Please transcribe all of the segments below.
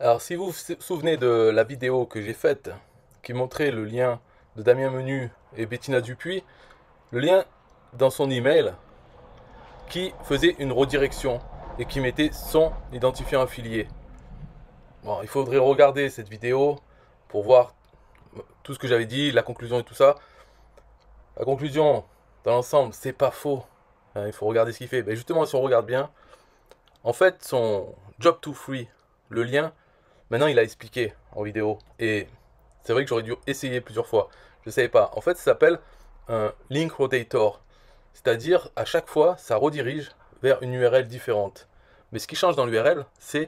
Alors si vous vous souvenez de la vidéo que j'ai faite qui montrait le lien de Damien Menu et Bettina Dupuis, le lien dans son email qui faisait une redirection et qui mettait son identifiant affilié. Bon, il faudrait regarder cette vidéo pour voir tout ce que j'avais dit, la conclusion et tout ça. La conclusion, dans l'ensemble, c'est pas faux. Hein, il faut regarder ce qu'il fait. Mais justement, si on regarde bien, en fait, son job to free, le lien, Maintenant, il a expliqué en vidéo. Et c'est vrai que j'aurais dû essayer plusieurs fois. Je ne savais pas. En fait, ça s'appelle un link rotator. C'est-à-dire, à chaque fois, ça redirige vers une URL différente. Mais ce qui change dans l'URL, c'est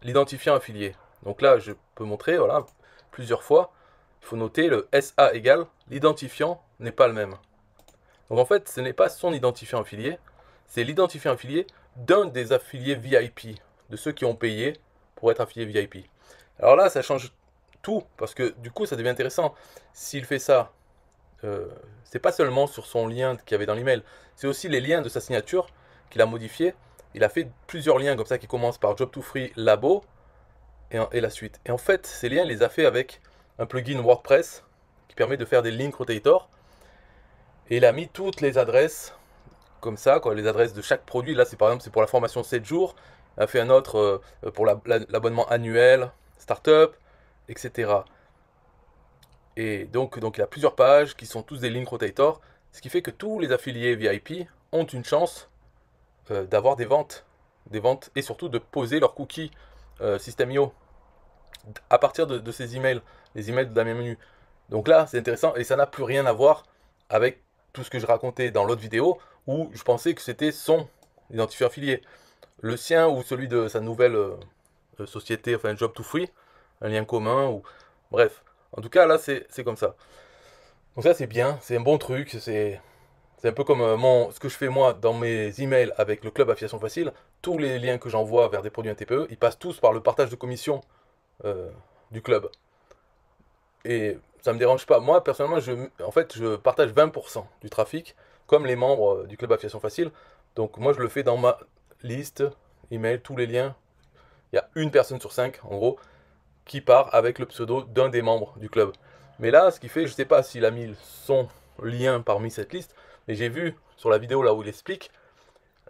l'identifiant affilié. Donc là, je peux montrer, voilà, plusieurs fois. Il faut noter le SA égale, l'identifiant n'est pas le même. Donc en fait, ce n'est pas son identifiant affilié, c'est l'identifiant affilié d'un des affiliés VIP, de ceux qui ont payé pour être affilié VIP. Alors là, ça change tout, parce que du coup, ça devient intéressant. S'il fait ça, euh, c'est pas seulement sur son lien qu'il y avait dans l'email, c'est aussi les liens de sa signature qu'il a modifié. Il a fait plusieurs liens comme ça qui commencent par Job to Free, Labo et, et la suite. Et en fait, ces liens, il les a fait avec un plugin WordPress qui permet de faire des links rotator. Et il a mis toutes les adresses comme ça, quoi, les adresses de chaque produit. Là, c'est par exemple, c'est pour la formation 7 jours a fait un autre euh, pour l'abonnement annuel, startup, etc. Et donc, donc il a plusieurs pages qui sont tous des links rotator, ce qui fait que tous les affiliés VIP ont une chance euh, d'avoir des ventes, des ventes et surtout de poser leur cookie euh, système IO à partir de, ces emails, les emails de Damien Menu. Donc là, c'est intéressant et ça n'a plus rien à voir avec tout ce que je racontais dans l'autre vidéo où je pensais que c'était son identifiant affilié le sien ou celui de sa nouvelle euh, euh, société, enfin job to free, un lien commun ou bref. En tout cas, là, c'est comme ça. Donc ça, c'est bien, c'est un bon truc, c'est un peu comme euh, ce que je fais moi dans mes emails avec le club Affiliation Facile. Tous les liens que j'envoie vers des produits TPE, ils passent tous par le partage de commission du club. Et ça me dérange pas. Moi, personnellement, je, en fait, je partage 20% du trafic, comme les membres du club Affiliation Facile. Donc moi, je le fais dans ma, liste, email, tous les liens, il y a une personne sur cinq, en gros, qui part avec le pseudo d'un des membres du club. Mais là, ce qui fait, je ne sais pas s'il a mis son lien parmi cette liste, mais j'ai vu sur la vidéo là où il explique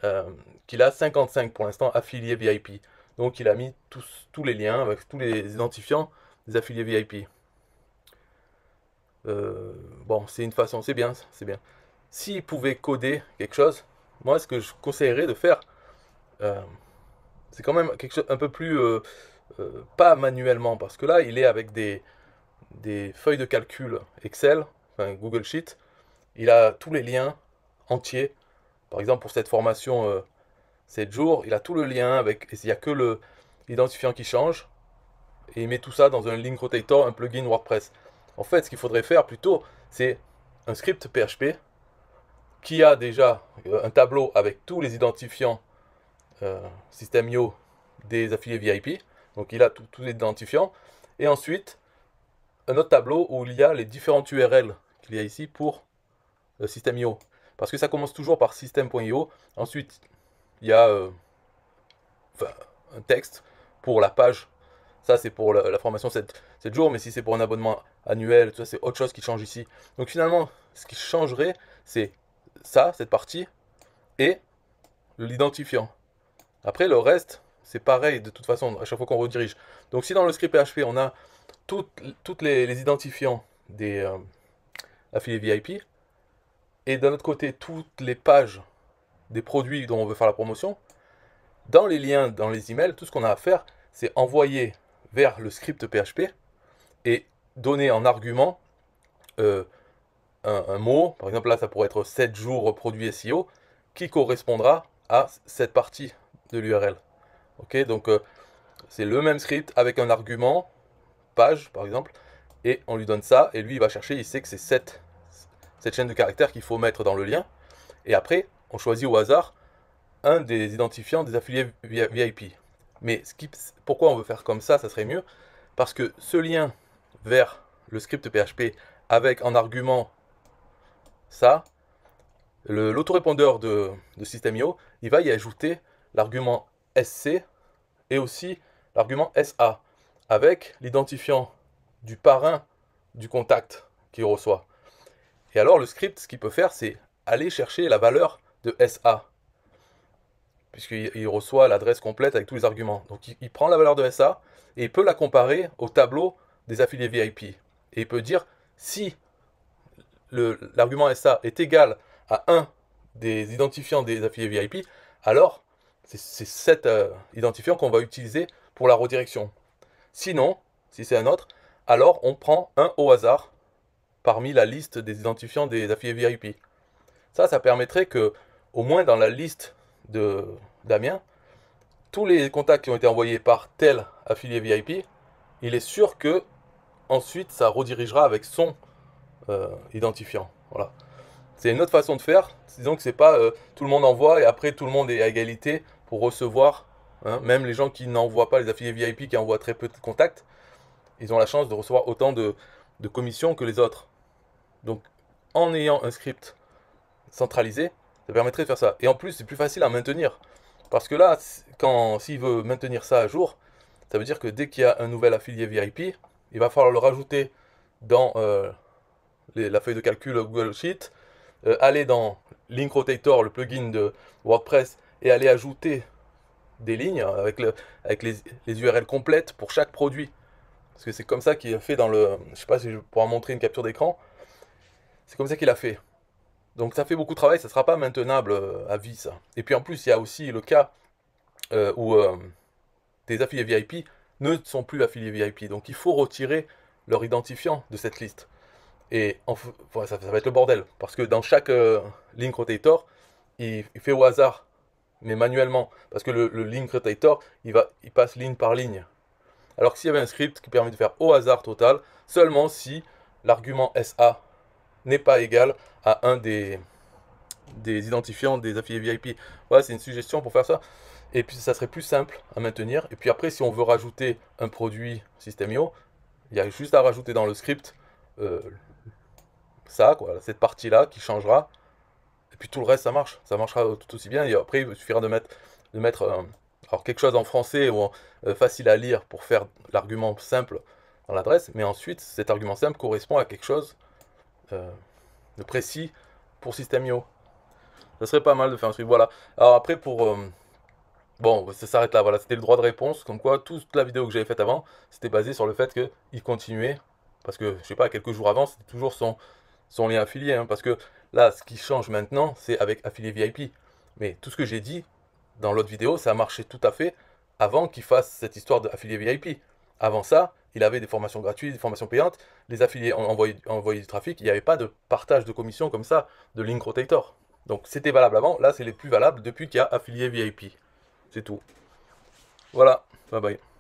euh, qu'il a 55 pour l'instant affiliés VIP. Donc il a mis tous, tous les liens avec tous les identifiants des affiliés VIP. Euh, bon, c'est une façon, c'est bien, c'est bien. S'il pouvait coder quelque chose, moi ce que je conseillerais de faire, euh, c'est quand même quelque chose un peu plus euh, euh, pas manuellement parce que là il est avec des des feuilles de calcul Excel, enfin Google Sheet. Il a tous les liens entiers. Par exemple pour cette formation 7 jours, il a tout le lien avec il n'y a que le identifiant qui change et il met tout ça dans un link rotator, un plugin WordPress. En fait, ce qu'il faudrait faire plutôt, c'est un script PHP qui a déjà un tableau avec tous les identifiants euh, système des affiliés VIP. Donc il a tous les identifiants. Et ensuite, un autre tableau où il y a les différentes URL qu'il y a ici pour le système Parce que ça commence toujours par système.io, Ensuite, il y a euh, un texte pour la page. Ça, c'est pour la, formation 7, jours. Mais si c'est pour un abonnement annuel, ça, c'est autre chose qui change ici. Donc finalement, ce qui changerait, c'est ça, cette partie, et l'identifiant. Après, le reste, c'est pareil de toute façon, à chaque fois qu'on redirige. Donc si dans le script PHP, on a toutes, les, identifiants des euh, affiliés VIP, et d'un autre côté, toutes les pages des produits dont on veut faire la promotion, dans les liens, dans les emails, tout ce qu'on a à faire, c'est envoyer vers le script PHP et donner en argument euh, un, un, mot, par exemple là ça pourrait être 7 jours produit SEO, qui correspondra à cette partie de l'URL. Ok, donc euh, c'est le même script avec un argument, page par exemple, et on lui donne ça, et lui il va chercher, il sait que c'est cette, cette chaîne de caractères qu'il faut mettre dans le lien. Et après, on choisit au hasard un des identifiants des affiliés VIP. Mais pourquoi on veut faire comme ça, ça serait mieux Parce que ce lien vers le script PHP avec en argument ça, l'autorépondeur de, de System.io, il va y ajouter l'argument SC et aussi l'argument SA, avec l'identifiant du parrain du contact qu'il reçoit. Et alors le script, ce qu'il peut faire, c'est aller chercher la valeur de SA, puisqu'il reçoit l'adresse complète avec tous les arguments. Donc il, prend la valeur de SA et il peut la comparer au tableau des affiliés VIP. Et il peut dire si l'argument SA est égal à un des identifiants des affiliés VIP, alors c'est cet euh, identifiant qu'on va utiliser pour la redirection. Sinon, si c'est un autre, alors on prend un au hasard parmi la liste des identifiants des affiliés VIP. Ça, ça permettrait que, au moins dans la liste de Damien, tous les contacts qui ont été envoyés par tel affilié VIP, il est sûr que ensuite ça redirigera avec son euh, identifiant. Voilà. C'est une autre façon de faire. Disons que c'est pas euh, tout le monde envoie et après tout le monde est à égalité pour recevoir. Hein, même les gens qui n'envoient pas les affiliés VIP, qui envoient très peu de contacts, ils ont la chance de recevoir autant de, commissions que les autres. Donc, en ayant un script centralisé, ça permettrait de faire ça. Et en plus, c'est plus facile à maintenir. Parce que là, quand s'il veut maintenir ça à jour, ça veut dire que dès qu'il y a un nouvel affilié VIP, il va falloir le rajouter dans euh, la feuille de calcul Google Sheet, euh, aller dans Link Rotator, le plugin de WordPress, et aller ajouter des lignes hein, avec, le, avec les, les, URL complètes pour chaque produit. Parce que c'est comme ça qu'il a fait dans le... Je sais pas si je pourrais montrer une capture d'écran. C'est comme ça qu'il a fait. Donc ça fait beaucoup de travail, ça ne sera pas maintenable euh, à vie ça. Et puis en plus, il y a aussi le cas euh, où euh, des affiliés VIP ne sont plus affiliés VIP. Donc il faut retirer leur identifiant de cette liste. Et en, ça, va être le bordel. Parce que dans chaque ligne link rotator, il, fait au hasard mais manuellement. Parce que le, le link creator, il, va, il passe ligne par ligne. Alors que s'il y avait un script qui permet de faire au hasard total, seulement si l'argument SA n'est pas égal à un des, des identifiants des affiliés VIP. Voilà, c'est une suggestion pour faire ça. Et puis ça serait plus simple à maintenir. Et puis après, si on veut rajouter un produit Systemio, il y a juste à rajouter dans le script euh, ça, quoi, cette partie-là qui changera. Et puis tout le reste, ça marche. Ça marchera tout aussi bien. Et après, il suffira de mettre, de mettre euh, alors quelque chose en français ou euh, facile à lire pour faire l'argument simple dans l'adresse. Mais ensuite, cet argument simple correspond à quelque chose euh, de précis pour System.io. Ça serait pas mal de faire un truc. Voilà. Alors après, pour. Bon, ça s'arrête là. Voilà, c'était le droit de réponse. Comme quoi, toute la vidéo que j'avais faite avant, c'était basé sur le fait qu'il continuait. Parce que, je sais pas, quelques jours avant, c'était toujours son, son lien affilié. Hein. parce que Là, ce qui change maintenant, c'est avec affilié VIP. Mais tout ce que j'ai dit dans l'autre vidéo, ça a marché tout à fait avant qu'il fasse cette histoire d'affilié VIP. Avant ça, il avait des formations gratuites, des formations payantes. Les affiliés envoyaient, envoyé du trafic. Il n'y avait pas de partage de commission comme ça de Link Rotator. Donc c'était valable avant. Là, c'est les plus valables depuis qu'il y a affilié VIP. C'est tout. Voilà. Bye bye.